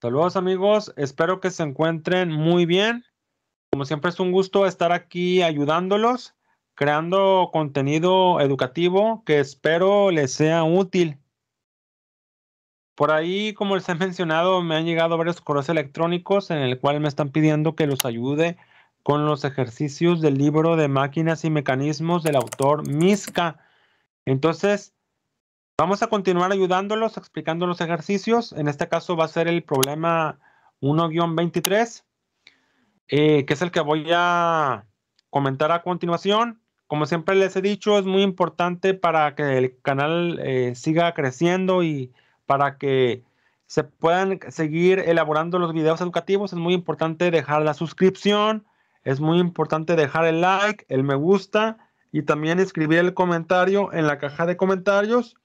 Saludos amigos, espero que se encuentren muy bien. Como siempre es un gusto estar aquí ayudándolos, creando contenido educativo que espero les sea útil. Por ahí, como les he mencionado, me han llegado varios correos electrónicos en el cual me están pidiendo que los ayude con los ejercicios del libro de máquinas y mecanismos del autor Miska. Entonces, Vamos a continuar ayudándolos, explicando los ejercicios. En este caso va a ser el problema 1-23, eh, que es el que voy a comentar a continuación. Como siempre les he dicho, es muy importante para que el canal eh, siga creciendo y para que se puedan seguir elaborando los videos educativos. Es muy importante dejar la suscripción, es muy importante dejar el like, el me gusta y también escribir el comentario en la caja de comentarios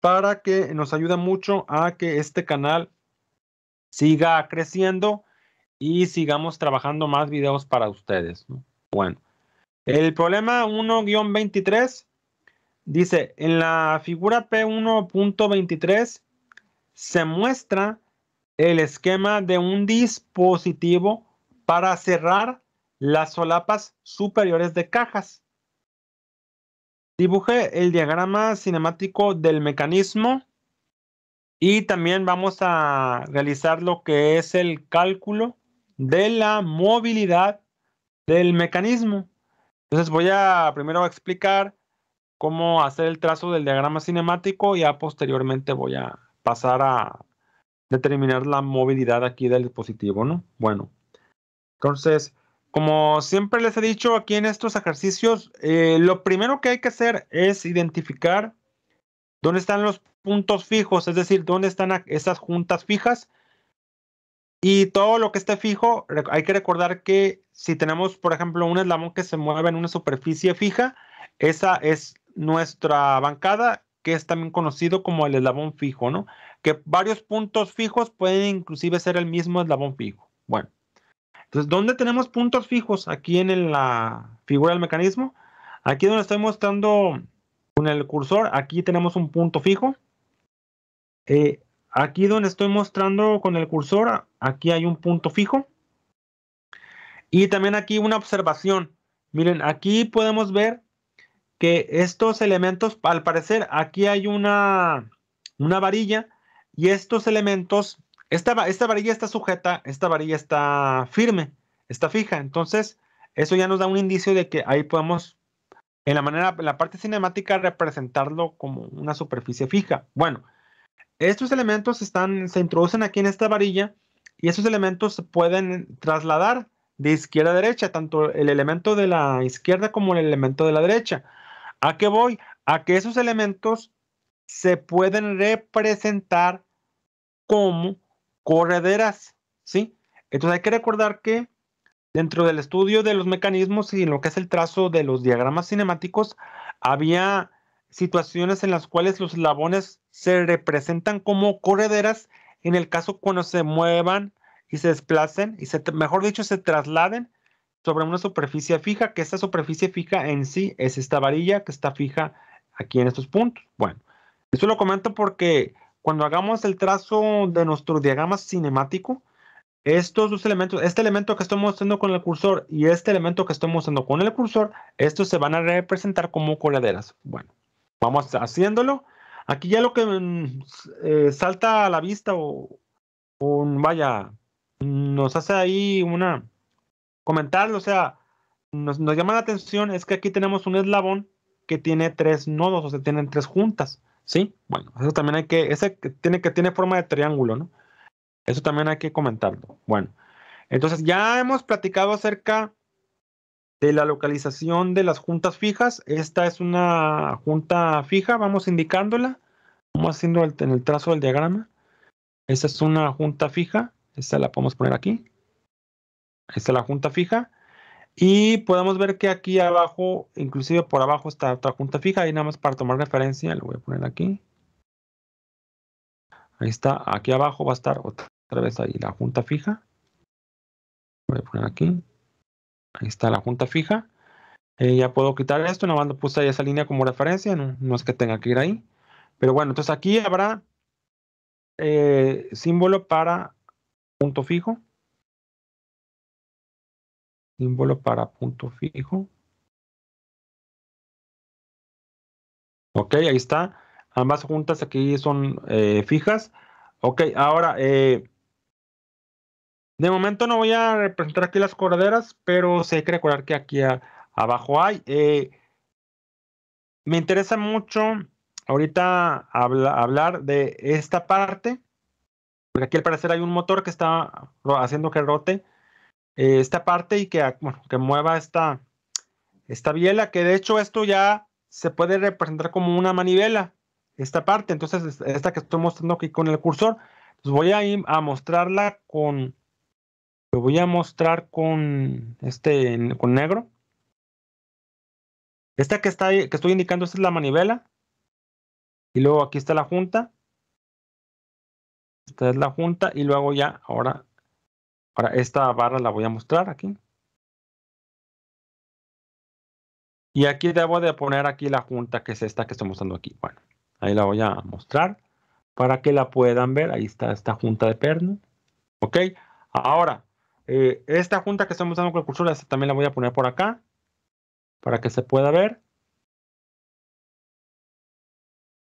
para que nos ayuda mucho a que este canal siga creciendo y sigamos trabajando más videos para ustedes. Bueno, el problema 1-23 dice, en la figura P1.23 se muestra el esquema de un dispositivo para cerrar las solapas superiores de cajas Dibuje el diagrama cinemático del mecanismo y también vamos a realizar lo que es el cálculo de la movilidad del mecanismo. Entonces voy a primero explicar cómo hacer el trazo del diagrama cinemático y ya posteriormente voy a pasar a determinar la movilidad aquí del dispositivo, ¿no? Bueno, entonces como siempre les he dicho aquí en estos ejercicios, eh, lo primero que hay que hacer es identificar dónde están los puntos fijos, es decir, dónde están esas juntas fijas. Y todo lo que esté fijo, hay que recordar que si tenemos, por ejemplo, un eslabón que se mueve en una superficie fija, esa es nuestra bancada, que es también conocido como el eslabón fijo, ¿no? Que varios puntos fijos pueden inclusive ser el mismo eslabón fijo. Bueno, entonces, ¿dónde tenemos puntos fijos? Aquí en la figura del mecanismo. Aquí donde estoy mostrando con el cursor, aquí tenemos un punto fijo. Eh, aquí donde estoy mostrando con el cursor, aquí hay un punto fijo. Y también aquí una observación. Miren, aquí podemos ver que estos elementos, al parecer, aquí hay una, una varilla y estos elementos esta, varilla está sujeta, esta varilla está firme, está fija. Entonces, eso ya nos da un indicio de que ahí podemos, en la manera, en la parte cinemática, representarlo como una superficie fija. Bueno, estos elementos están, se introducen aquí en esta varilla y esos elementos se pueden trasladar de izquierda a derecha, tanto el elemento de la izquierda como el elemento de la derecha. ¿A qué voy? A que esos elementos se pueden representar como correderas, ¿sí? Entonces hay que recordar que dentro del estudio de los mecanismos y en lo que es el trazo de los diagramas cinemáticos, había situaciones en las cuales los labones se representan como correderas en el caso cuando se muevan y se desplacen y se, mejor dicho, se trasladen sobre una superficie fija, que esta superficie fija en sí es esta varilla que está fija aquí en estos puntos. Bueno, esto lo comento porque cuando hagamos el trazo de nuestro diagrama cinemático, estos dos elementos, este elemento que estamos mostrando con el cursor y este elemento que estamos mostrando con el cursor, estos se van a representar como coladeras. Bueno, vamos haciéndolo. Aquí ya lo que mm, eh, salta a la vista o, vaya, nos hace ahí una comentar, o sea, nos llama la atención es que aquí tenemos un eslabón que tiene tres nodos, o sea, tienen tres juntas. Sí, bueno, eso también hay que, ese tiene, que tiene forma de triángulo, ¿no? Eso también hay que comentarlo. Bueno, entonces ya hemos platicado acerca de la localización de las juntas fijas. Esta es una junta fija, vamos indicándola. Vamos haciendo en el trazo del diagrama. Esta es una junta fija. Esta la podemos poner aquí. Esta es la junta fija. Y podemos ver que aquí abajo, inclusive por abajo está otra junta fija. Y nada más para tomar referencia, lo voy a poner aquí. Ahí está, aquí abajo va a estar otra vez ahí la junta fija. Voy a poner aquí. Ahí está la junta fija. Eh, ya puedo quitar esto, No más puse ahí esa línea como referencia, no, es que tenga que ir ahí. Pero bueno, entonces aquí habrá eh, símbolo para punto fijo símbolo para punto fijo. Ok, ahí está. Ambas juntas aquí son eh, fijas. Ok, ahora, eh, de momento no voy a representar aquí las coraderas, pero sé que recordar que aquí abajo hay. Eh, me interesa mucho ahorita hablar de esta parte, porque aquí al parecer hay un motor que está haciendo que rote eh, esta parte y que, ah, que mueva esta, esta biela, que de hecho esto ya se puede representar como una manivela, esta parte, entonces esta que estoy mostrando aquí con el cursor, pues voy a, mostrarla con, lo voy a mostrar con este, con negro. Esta que, está, que estoy indicando, esta es la manivela. Y luego aquí está la junta. Esta es la junta y luego ya, ahora Ahora, esta barra la voy a mostrar aquí. Y aquí debo de poner aquí la junta, que es esta que estoy mostrando aquí. Bueno, ahí la voy a mostrar para que la puedan ver. Ahí está esta junta de perno. ¿Ok? Ahora, eh, esta junta que estamos mostrando con el cursor, también la voy a poner por acá para que se pueda ver.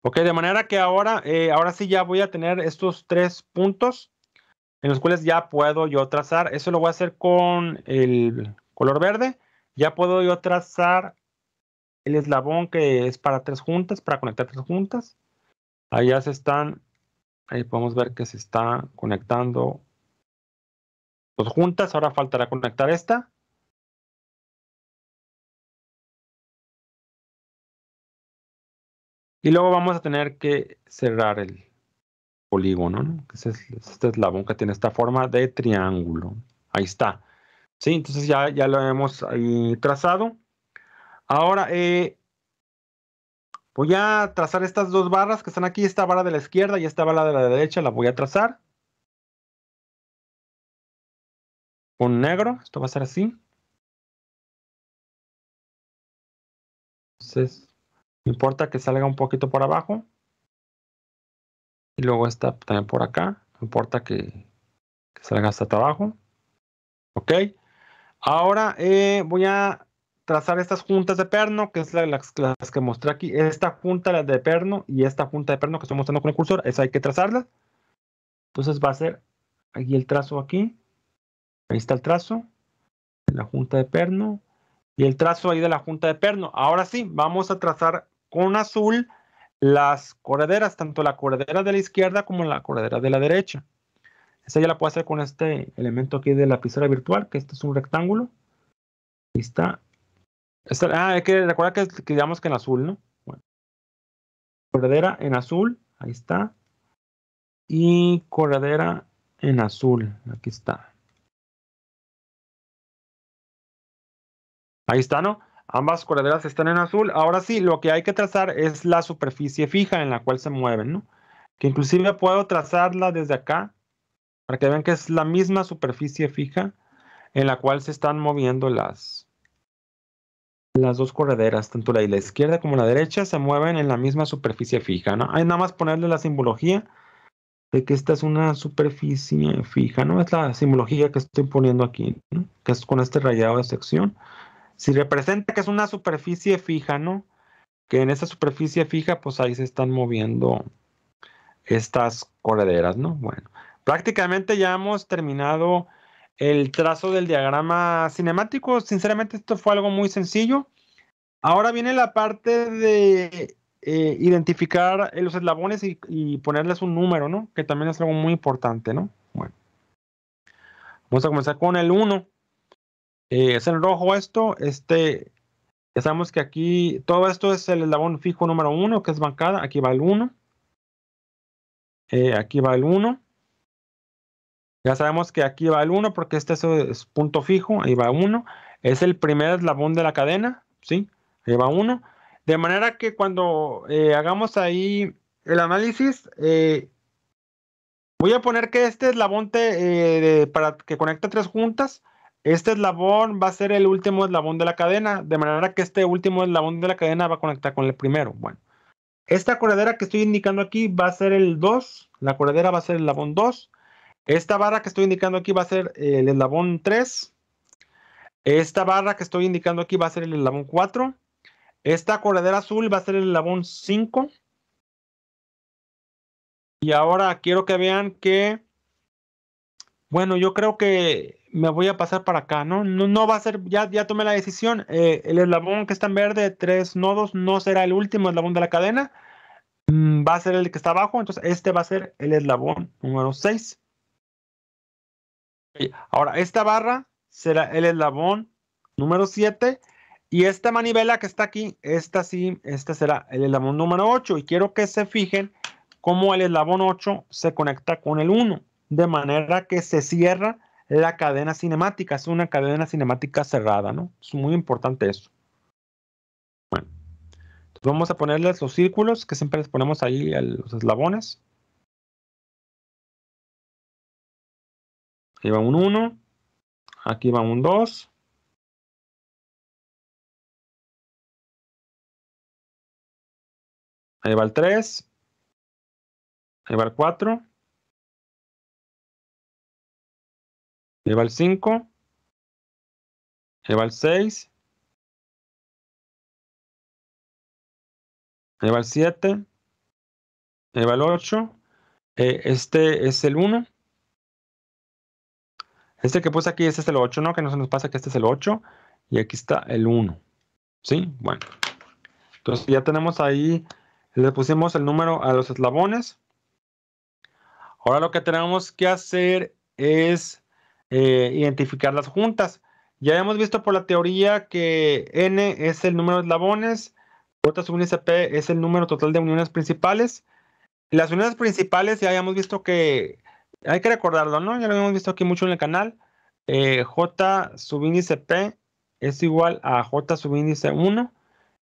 Ok, de manera que ahora, eh, ahora sí ya voy a tener estos tres puntos en los cuales ya puedo yo trazar, eso lo voy a hacer con el color verde, ya puedo yo trazar el eslabón que es para tres juntas, para conectar tres juntas. Ahí ya se están, ahí podemos ver que se está conectando dos juntas, ahora faltará conectar esta. Y luego vamos a tener que cerrar el, polígono, ¿no? Este, es, la eslabón que tiene esta forma de triángulo. Ahí está. Sí, entonces ya, ya lo hemos trazado. Ahora eh, voy a trazar estas dos barras que están aquí, esta barra de la izquierda y esta barra de la derecha, la voy a trazar. Con negro, esto va a ser así. Entonces, importa que salga un poquito por abajo. Y luego esta también por acá. No importa que, salga hasta abajo. Ok. Ahora eh, voy a trazar estas juntas de perno, que es la, las, que mostré aquí. Esta junta de perno y esta junta de perno que estoy mostrando con el cursor. Esa hay que trazarla. Entonces va a ser aquí el trazo aquí. Ahí está el trazo. La junta de perno. Y el trazo ahí de la junta de perno. Ahora sí, vamos a trazar con azul las correderas, tanto la corredera de la izquierda como la corredera de la derecha. Esa ya la puedo hacer con este elemento aquí de la pizarra virtual, que este es un rectángulo. Ahí está. ah, hay que recordar que, digamos que en azul, ¿no? Bueno. Corredera en azul, ahí está. Y corredera en azul, aquí está. Ahí está, ¿no? Ambas correderas están en azul. Ahora sí, lo que hay que trazar es la superficie fija en la cual se mueven, ¿no? Que inclusive puedo trazarla desde acá, para que vean que es la misma superficie fija en la cual se están moviendo las, las dos correderas, tanto la, la izquierda como la derecha, se mueven en la misma superficie fija, ¿no? Hay nada más ponerle la simbología de que esta es una superficie fija, ¿no? Es la simbología que estoy poniendo aquí, que es con este rayado de sección. Si representa que es una superficie fija, ¿no? Que en esa superficie fija, pues ahí se están moviendo estas correderas, ¿no? Bueno, prácticamente ya hemos terminado el trazo del diagrama cinemático. Sinceramente, esto fue algo muy sencillo. Ahora viene la parte de eh, identificar eh, los eslabones y, y, ponerles un número, ¿no? Que también es algo muy importante, ¿no? Bueno. Vamos a comenzar con el 1. Eh, es en rojo esto, este, ya sabemos que aquí todo esto es el eslabón fijo número uno, que es bancada, aquí va el 1, eh, aquí va el 1, ya sabemos que aquí va el 1 porque este es, punto fijo, ahí va 1, es el primer eslabón de la cadena, ¿sí? Ahí va 1, de manera que cuando eh, hagamos ahí el análisis, voy a poner que este eslabón para que conecte tres juntas, este eslabón va a ser el último eslabón de la cadena, de manera que este último eslabón de la cadena va a conectar con el primero. Bueno, esta corredera que estoy indicando aquí va a ser el 2, la corredera va a ser el eslabón 2. Esta barra que estoy indicando aquí va a ser el eslabón 3. Esta barra que estoy indicando aquí va a ser el eslabón 4. Esta corredera azul va a ser el eslabón 5. Y ahora quiero que vean que bueno, yo creo que me voy a pasar para acá, ¿no? No, va a ser, ya, tomé la decisión, eh, el eslabón que está en verde, tres nodos, no será el último eslabón de la cadena, mm, va a ser el que está abajo, entonces este va a ser el eslabón número 6. Ahora, esta barra será el eslabón número 7 y esta manivela que está aquí, esta sí, esta será el eslabón número 8 y quiero que se fijen cómo el eslabón 8 se conecta con el 1 de manera que se cierra la cadena cinemática, es una cadena cinemática cerrada, ¿no? Es muy importante eso. Bueno, entonces vamos a ponerles los círculos que siempre les ponemos ahí a los eslabones. Ahí va un 1, aquí va un 2. Ahí va el 3. Ahí va el 4. Lleva el 5. Lleva el 6. Lleva el 7. Lleva el 8. Eh, este es el 1. Este que puse aquí, este es el 8, ¿no? Que no se nos pasa que este es el 8. Y aquí está el 1. ¿Sí? Bueno. Entonces ya tenemos ahí, le pusimos el número a los eslabones. Ahora lo que tenemos que hacer es eh, identificar las juntas. Ya hemos visto por la teoría que N es el número de eslabones, J sub P es el número total de uniones principales. Las uniones principales ya habíamos visto que, hay que recordarlo, ¿no? Ya lo hemos visto aquí mucho en el canal. Eh, j sub P es igual a J sub 1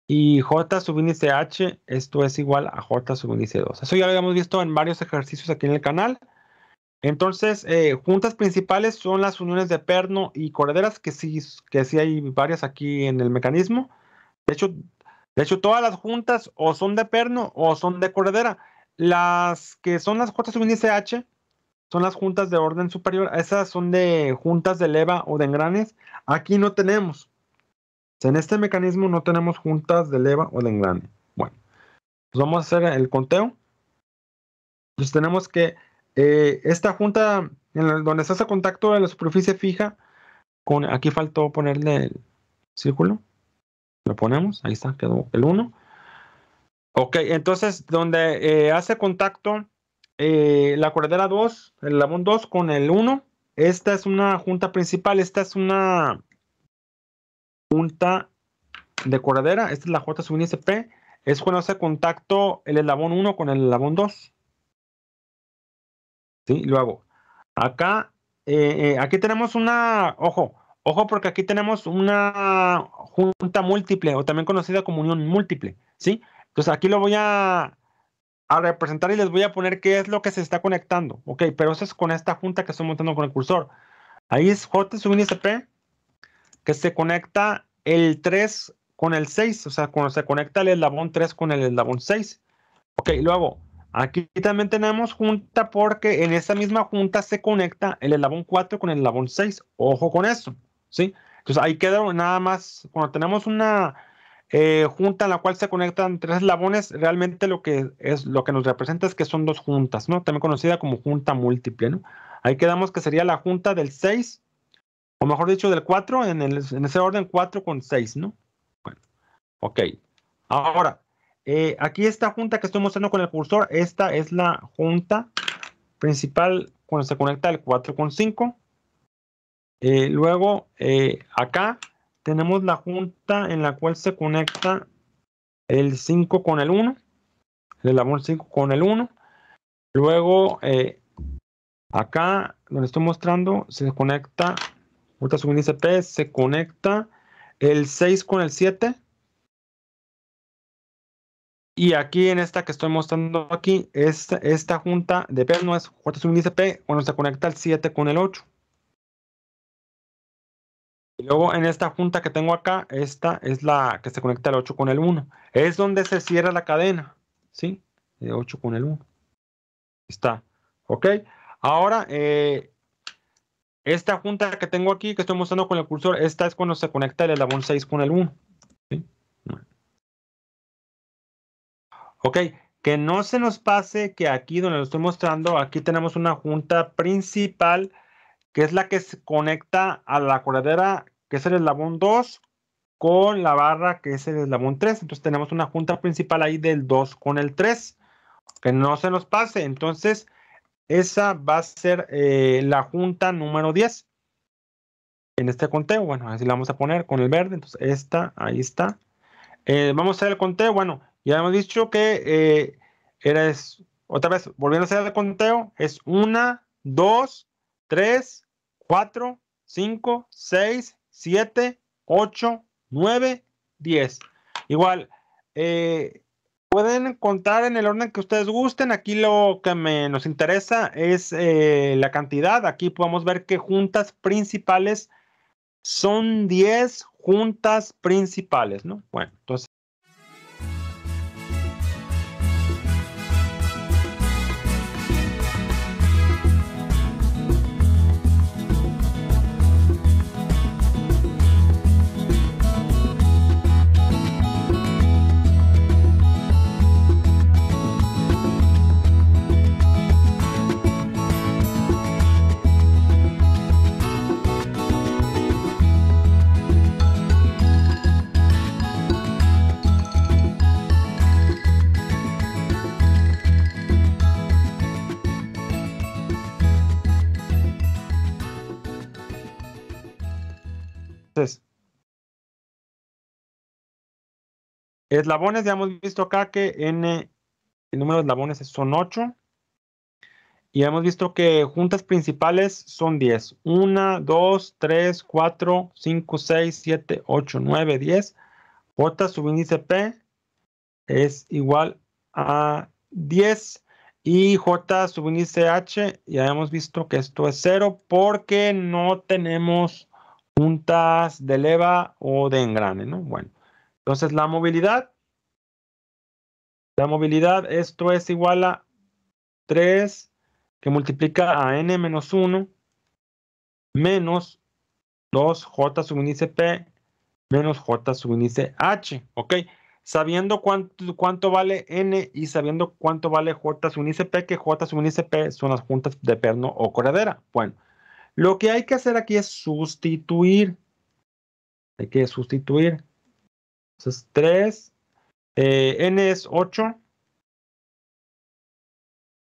y J sub H, esto es igual a J sub 2. Eso ya lo habíamos visto en varios ejercicios aquí en el canal. Entonces, eh, juntas principales son las uniones de perno y correderas, que sí, que sí hay varias aquí en el mecanismo. De hecho, de hecho, todas las juntas o son de perno o son de corredera. Las que son las J H son las juntas de orden superior. Esas son de juntas de leva o de engranes. Aquí no tenemos. En este mecanismo no tenemos juntas de leva o de engranes. Bueno, pues vamos a hacer el conteo. Entonces pues tenemos que eh, esta junta, en donde se hace contacto de la superficie fija, con, aquí faltó ponerle el círculo. Lo ponemos, ahí está, quedó el 1. Ok, entonces donde eh, hace contacto eh, la cordera 2, el labón 2 con el 1, esta es una junta principal, esta es una junta de cordera, esta es la J sub P, es cuando hace contacto el eslabón 1 con el eslabón 2. Luego, Luego, Acá, eh, eh, aquí tenemos una, ojo, ojo porque aquí tenemos una junta múltiple o también conocida como unión múltiple, ¿sí? Entonces aquí lo voy a, representar y les voy a poner qué es lo que se está conectando, ¿ok? Pero eso es con esta junta que estoy montando con el cursor. Ahí es J subíndice P que se conecta el 3 con el 6, o sea, cuando se conecta el eslabón 3 con el eslabón 6. Ok, luego Aquí también tenemos junta porque en esa misma junta se conecta el eslabón 4 con el eslabón 6. Ojo con eso, ¿sí? Entonces ahí queda nada más, cuando tenemos una eh, junta en la cual se conectan tres eslabones, realmente lo que, es, lo que nos representa es que son dos juntas, ¿no? También conocida como junta múltiple, ¿no? Ahí quedamos que sería la junta del 6, o mejor dicho, del 4, en, en ese orden 4 con 6, ¿no? Bueno, ok. Ahora, eh, aquí esta junta que estoy mostrando con el cursor, esta es la junta principal cuando se conecta el 4 con 5. Eh, luego, eh, acá tenemos la junta en la cual se conecta el 5 con el 1. El labor 5 con el 1. Luego, acá donde estoy mostrando, se conecta, otra P, se conecta el 6 con el 7 y aquí en esta que estoy mostrando aquí, esta, esta junta de P no es J subíndice P cuando se conecta el 7 con el 8. Y luego en esta junta que tengo acá, esta es la que se conecta el 8 con el 1. Es donde se cierra la cadena, ¿sí? El 8 con el 1. Ahí Está, ¿ok? Ahora, eh, esta junta que tengo aquí, que estoy mostrando con el cursor, esta es cuando se conecta el eslabón 6 con el 1. Ok, que no se nos pase que aquí donde lo estoy mostrando, aquí tenemos una junta principal que es la que se conecta a la coladera que es el eslabón 2 con la barra que es el eslabón 3. Entonces tenemos una junta principal ahí del 2 con el 3. Que no se nos pase. Entonces esa va a ser eh, la junta número 10. En este conteo, bueno, así la vamos a poner con el verde. Entonces esta, ahí está. Eh, vamos a hacer el conteo. Bueno, ya hemos dicho que eh, era es, otra vez, volviendo a hacer el conteo, es 1, 2, 3, 4, 5, 6, 7, 8, 9, 10. Igual, eh, pueden contar en el orden que ustedes gusten. Aquí lo que me, nos interesa es eh, la cantidad. Aquí podemos ver que juntas principales son 10 juntas principales, ¿no? Bueno, entonces Eslabones, ya hemos visto acá que n, el número de eslabones son 8. Y hemos visto que juntas principales son 10. 1, 2, 3, 4, 5, 6, 7, 8, 9, 10. J subíndice P es igual a 10. Y J subíndice H, ya hemos visto que esto es 0 porque no tenemos juntas de leva o de engrane, ¿no? Bueno. Entonces la movilidad, la movilidad, esto es igual a 3 que multiplica a n menos 1 menos 2j sub índice p menos j subíndice h, ¿ok? Sabiendo cuánto, cuánto vale n y sabiendo cuánto vale j subíndice p, que j subíndice p son las juntas de perno o corredera. Bueno, lo que hay que hacer aquí es sustituir. Hay que sustituir. Entonces, 3, eh, n es 8,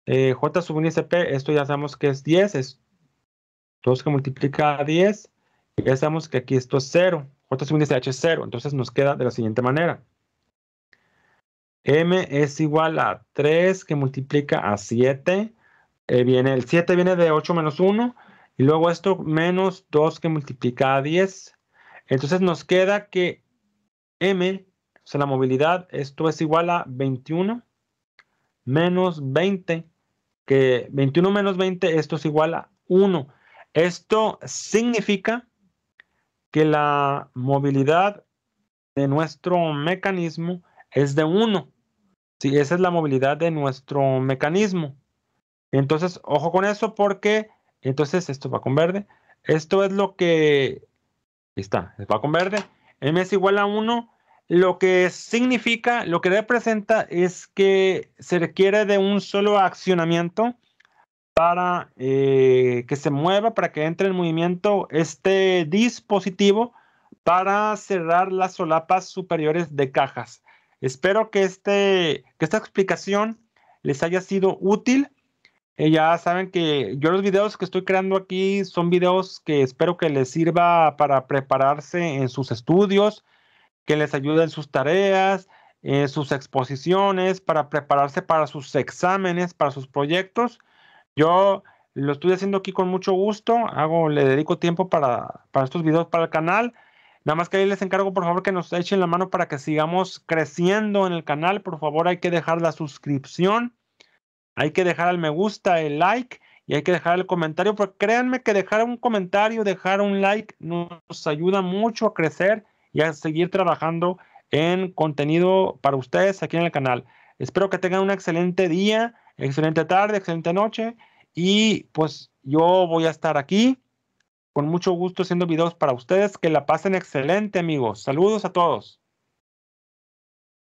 eh, j sub un p, esto ya sabemos que es 10, es 2 que multiplica a 10, y ya sabemos que aquí esto es 0, j sub índice h es 0, entonces nos queda de la siguiente manera. m es igual a 3 que multiplica a 7, eh, viene, el 7 viene de 8 menos 1, y luego esto menos 2 que multiplica a 10. Entonces nos queda que m, o sea, la movilidad, esto es igual a 21 menos 20, que 21 menos 20, esto es igual a 1. Esto significa que la movilidad de nuestro mecanismo es de 1. Sí, esa es la movilidad de nuestro mecanismo. Entonces, ojo con eso porque, entonces esto va con verde. Esto es lo que, ahí está, va con verde. M es igual a 1 lo que significa, lo que representa es que se requiere de un solo accionamiento para eh, que se mueva, para que entre en movimiento este dispositivo para cerrar las solapas superiores de cajas. Espero que, este, esta explicación les haya sido útil. Eh, ya saben que yo los videos que estoy creando aquí son videos que espero que les sirva para prepararse en sus estudios, que les ayude en sus tareas, en eh, sus exposiciones, para prepararse para sus exámenes, para sus proyectos. Yo lo estoy haciendo aquí con mucho gusto, hago, le dedico tiempo para, para estos videos para el canal. Nada más que ahí les encargo, por favor, que nos echen la mano para que sigamos creciendo en el canal. Por favor, hay que dejar la suscripción, hay que dejar el me gusta, el like y hay que dejar el comentario. Porque créanme que dejar un comentario, dejar un like nos ayuda mucho a crecer y a seguir trabajando en contenido para ustedes aquí en el canal. Espero que tengan un excelente día, excelente tarde, excelente noche y pues yo voy a estar aquí con mucho gusto haciendo videos para ustedes. Que la pasen excelente amigos. Saludos a todos.